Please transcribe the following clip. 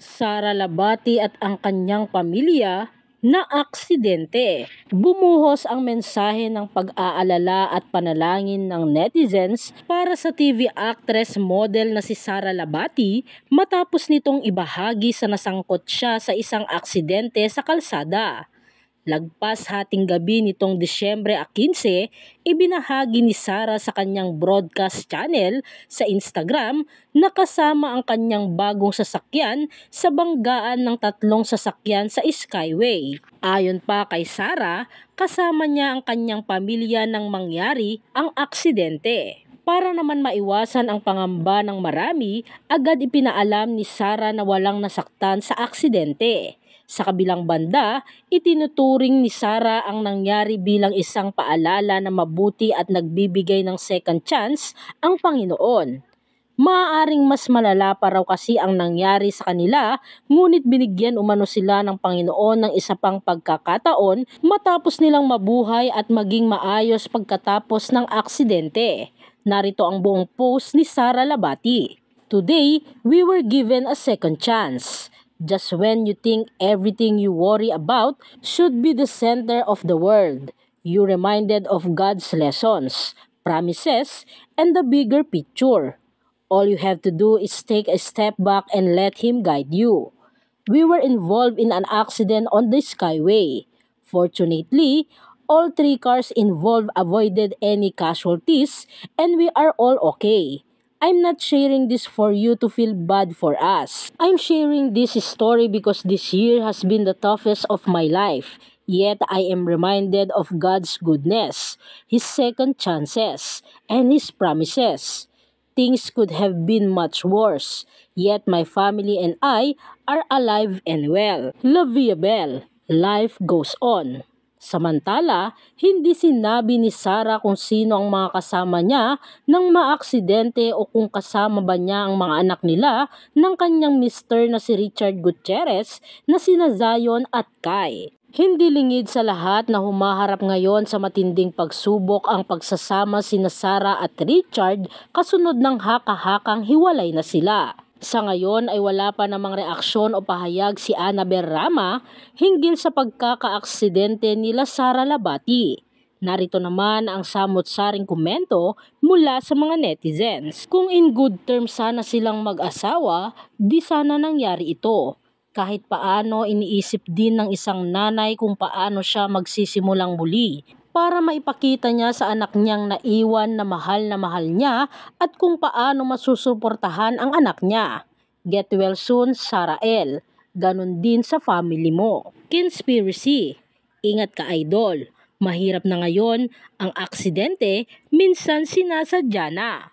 Sara Labati at ang kanyang pamilya na aksidente. Bumuhos ang mensahe ng pag-aalala at panalangin ng netizens para sa TV actress model na si Sara Labati matapos nitong ibahagi sa nasangkot siya sa isang aksidente sa kalsada. Lagpas hating gabi nitong Disyembre 15, ibinahagi ni Sara sa kanyang broadcast channel sa Instagram na kasama ang kanyang bagong sasakyan sa banggaan ng tatlong sasakyan sa Skyway. Ayon pa kay Sara, kasama niya ang kanyang pamilya nang mangyari ang aksidente. Para naman maiwasan ang pangamba ng marami, agad ipinaalam ni Sara na walang nasaktan sa aksidente. Sa kabilang banda, itinuturing ni Sara ang nangyari bilang isang paalala na mabuti at nagbibigay ng second chance ang Panginoon. Maaaring mas malala pa raw kasi ang nangyari sa kanila ngunit binigyan umano sila ng Panginoon ng isa pang pagkakataon matapos nilang mabuhay at maging maayos pagkatapos ng aksidente. Narito ang buong post ni Sara Labati. Today, we were given a second chance. Just when you think everything you worry about should be the center of the world, you reminded of God's lessons, promises, and the bigger picture. All you have to do is take a step back and let Him guide you. We were involved in an accident on the Skyway. Fortunately, all three cars involved avoided any casualties and we are all okay. I'm not sharing this for you to feel bad for us. I'm sharing this story because this year has been the toughest of my life. Yet I am reminded of God's goodness, His second chances, and His promises. Things could have been much worse, yet my family and I are alive and well. La Via Bell, life goes on. Samantala, hindi sinabi ni Sara kung sino ang mga kasama niya nang maaksidente o kung kasama ba niya ang mga anak nila ng kanyang mister na si Richard Gutierrez na sina Zion at Kai. Hindi lingid sa lahat na humaharap ngayon sa matinding pagsubok ang pagsasama sina Sara at Richard kasunod ng haka-hakang hiwalay na sila. Sa ngayon ay wala pa namang reaksyon o pahayag si Ana Berrama hinggil sa pagkakaaksidente nila Sara Labati. Narito naman ang samot-saring komento mula sa mga netizens. Kung in good terms sana silang mag-asawa, di sana nangyari ito. Kahit paano iniisip din ng isang nanay kung paano siya magsisimulang muli para maipakita niya sa anak niyang naiwan na mahal na mahal niya at kung paano masusuportahan ang anak niya. Get well soon, Sarah L. Ganon din sa family mo. Conspiracy. Ingat ka, idol. Mahirap na ngayon, ang aksidente minsan sinasadya na.